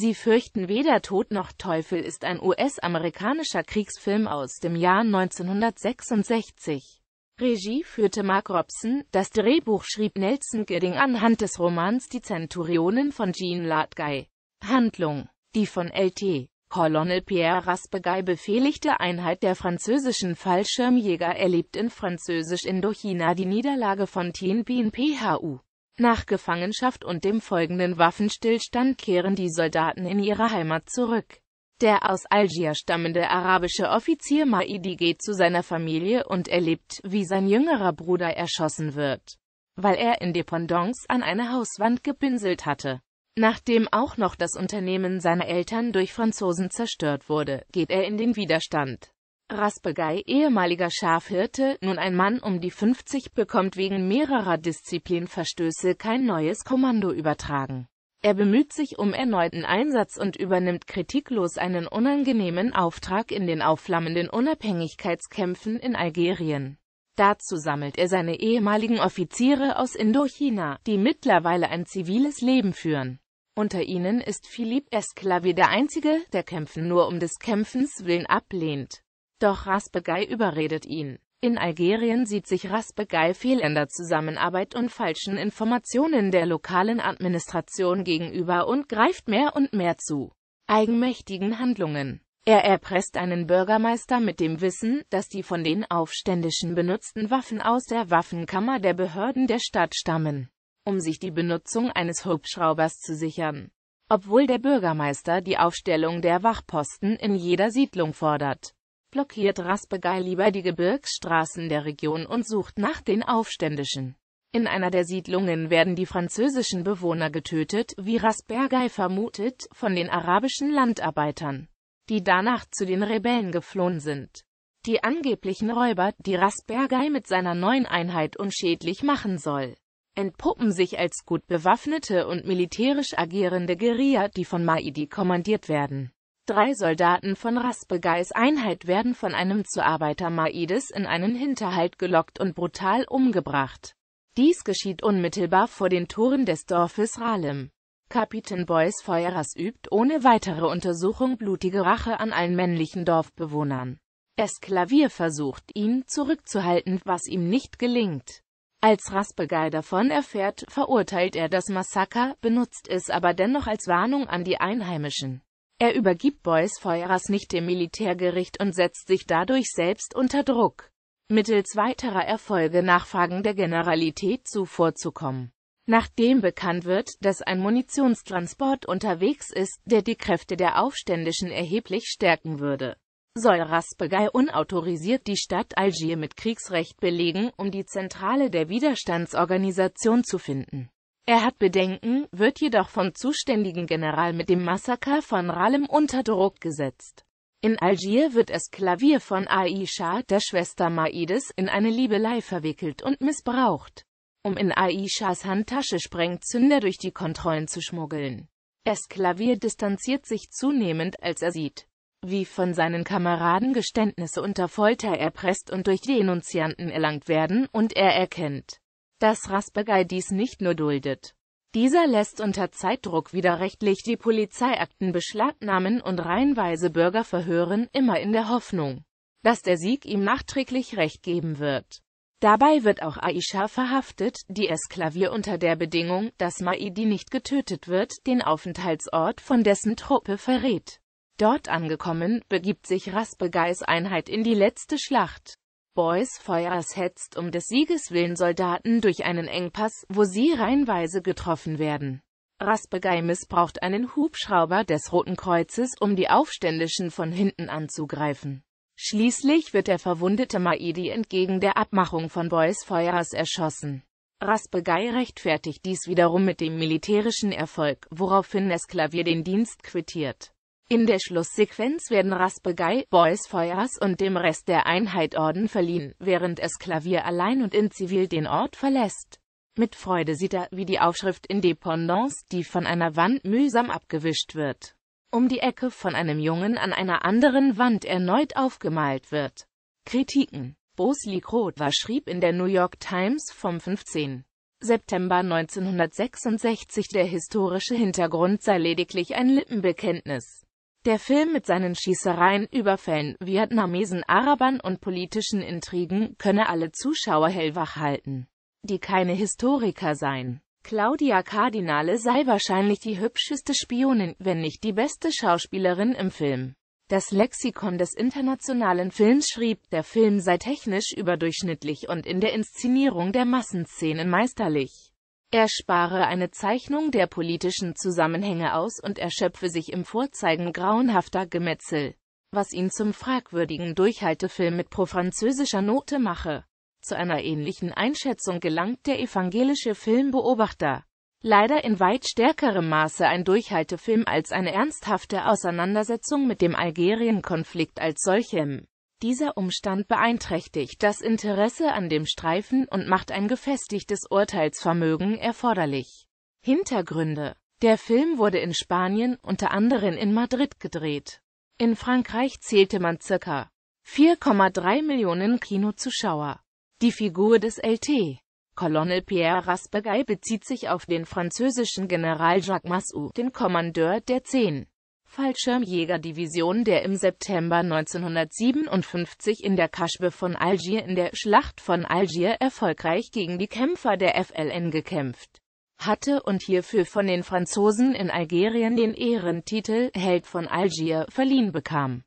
Sie fürchten weder Tod noch Teufel ist ein US-amerikanischer Kriegsfilm aus dem Jahr 1966. Regie führte Mark Robson, das Drehbuch schrieb Nelson Gidding anhand des Romans Die Zenturionen von Jean Ladguy. Handlung Die von Lt. Colonel Pierre Rasbeguy befehligte Einheit der französischen Fallschirmjäger erlebt in französisch-Indochina die Niederlage von Tien Bien Phu. Nach Gefangenschaft und dem folgenden Waffenstillstand kehren die Soldaten in ihre Heimat zurück. Der aus Algier stammende arabische Offizier Maidi geht zu seiner Familie und erlebt, wie sein jüngerer Bruder erschossen wird, weil er Independence an eine Hauswand gepinselt hatte. Nachdem auch noch das Unternehmen seiner Eltern durch Franzosen zerstört wurde, geht er in den Widerstand. Raspelgei, ehemaliger Schafhirte, nun ein Mann um die 50, bekommt wegen mehrerer Disziplinverstöße kein neues Kommando übertragen. Er bemüht sich um erneuten Einsatz und übernimmt kritiklos einen unangenehmen Auftrag in den aufflammenden Unabhängigkeitskämpfen in Algerien. Dazu sammelt er seine ehemaligen Offiziere aus Indochina, die mittlerweile ein ziviles Leben führen. Unter ihnen ist Philippe Esclavier der Einzige, der Kämpfen nur um des Kämpfens willen ablehnt. Doch Raspegai überredet ihn. In Algerien sieht sich Raspegai fehlender Zusammenarbeit und falschen Informationen der lokalen Administration gegenüber und greift mehr und mehr zu eigenmächtigen Handlungen. Er erpresst einen Bürgermeister mit dem Wissen, dass die von den Aufständischen benutzten Waffen aus der Waffenkammer der Behörden der Stadt stammen, um sich die Benutzung eines Hubschraubers zu sichern. Obwohl der Bürgermeister die Aufstellung der Wachposten in jeder Siedlung fordert blockiert Rasbegai lieber die Gebirgsstraßen der Region und sucht nach den Aufständischen. In einer der Siedlungen werden die französischen Bewohner getötet, wie Rasbergei vermutet, von den arabischen Landarbeitern, die danach zu den Rebellen geflohen sind. Die angeblichen Räuber, die Rasbergei mit seiner neuen Einheit unschädlich machen soll, entpuppen sich als gut bewaffnete und militärisch agierende Guerilla, die von Maidi kommandiert werden. Drei Soldaten von Raspegais Einheit werden von einem Zuarbeiter Maides in einen Hinterhalt gelockt und brutal umgebracht. Dies geschieht unmittelbar vor den Toren des Dorfes Ralem. Kapitän Beuys Feuerers übt ohne weitere Untersuchung blutige Rache an allen männlichen Dorfbewohnern. Esklavier versucht, ihn zurückzuhalten, was ihm nicht gelingt. Als Raspegai davon erfährt, verurteilt er das Massaker, benutzt es aber dennoch als Warnung an die Einheimischen. Er übergibt Beuys Feuerers nicht dem Militärgericht und setzt sich dadurch selbst unter Druck, mittels weiterer Erfolge Nachfragen der Generalität zuvorzukommen. Nachdem bekannt wird, dass ein Munitionstransport unterwegs ist, der die Kräfte der Aufständischen erheblich stärken würde, soll Rasbegei unautorisiert die Stadt Algier mit Kriegsrecht belegen, um die Zentrale der Widerstandsorganisation zu finden. Er hat Bedenken, wird jedoch vom zuständigen General mit dem Massaker von Ralem unter Druck gesetzt. In Algier wird das Klavier von Aisha, der Schwester Maides, in eine Liebelei verwickelt und missbraucht, um in Aishas Handtasche Sprengzünder durch die Kontrollen zu schmuggeln. Esklavier distanziert sich zunehmend, als er sieht, wie von seinen Kameraden Geständnisse unter Folter erpresst und durch Denunzianten erlangt werden, und er erkennt, dass Rasbergei dies nicht nur duldet. Dieser lässt unter Zeitdruck widerrechtlich die Polizeiakten beschlagnahmen und reihenweise Bürger verhören, immer in der Hoffnung, dass der Sieg ihm nachträglich Recht geben wird. Dabei wird auch Aisha verhaftet, die Esklavier unter der Bedingung, dass Maidi nicht getötet wird, den Aufenthaltsort von dessen Truppe verrät. Dort angekommen, begibt sich Rasbegeis Einheit in die letzte Schlacht. Boys Feuers hetzt um des Sieges willen Soldaten durch einen Engpass, wo sie reihenweise getroffen werden. Rasbegei missbraucht einen Hubschrauber des Roten Kreuzes, um die Aufständischen von hinten anzugreifen. Schließlich wird der verwundete Maidi entgegen der Abmachung von Boys Feuers erschossen. Rasbegei rechtfertigt dies wiederum mit dem militärischen Erfolg, woraufhin Esklavier den Dienst quittiert. In der Schlusssequenz werden Raspberry Boys Feuers und dem Rest der Einheit Orden verliehen, während es Klavier allein und in Zivil den Ort verlässt. Mit Freude sieht er, wie die Aufschrift Independence, die von einer Wand mühsam abgewischt wird, um die Ecke von einem Jungen an einer anderen Wand erneut aufgemalt wird. Kritiken Bosley war schrieb in der New York Times vom 15. September 1966 der historische Hintergrund sei lediglich ein Lippenbekenntnis. Der Film mit seinen Schießereien, Überfällen, Vietnamesen, Arabern und politischen Intrigen könne alle Zuschauer hellwach halten, die keine Historiker seien. Claudia Cardinale sei wahrscheinlich die hübscheste Spionin, wenn nicht die beste Schauspielerin im Film. Das Lexikon des internationalen Films schrieb, der Film sei technisch überdurchschnittlich und in der Inszenierung der Massenszenen meisterlich. Er spare eine Zeichnung der politischen Zusammenhänge aus und erschöpfe sich im Vorzeigen grauenhafter Gemetzel, was ihn zum fragwürdigen Durchhaltefilm mit pro-französischer Note mache. Zu einer ähnlichen Einschätzung gelangt der evangelische Filmbeobachter. Leider in weit stärkerem Maße ein Durchhaltefilm als eine ernsthafte Auseinandersetzung mit dem Algerienkonflikt als solchem. Dieser Umstand beeinträchtigt das Interesse an dem Streifen und macht ein gefestigtes Urteilsvermögen erforderlich. Hintergründe Der Film wurde in Spanien, unter anderem in Madrid gedreht. In Frankreich zählte man ca. 4,3 Millionen Kinozuschauer. Die Figur des LT. Colonel Pierre Raspaguay bezieht sich auf den französischen General Jacques Massou, den Kommandeur der Zehn. Fallschirmjägerdivision, der im September 1957 in der Kaschbe von Algier in der Schlacht von Algier erfolgreich gegen die Kämpfer der FLN gekämpft hatte und hierfür von den Franzosen in Algerien den Ehrentitel Held von Algier verliehen bekam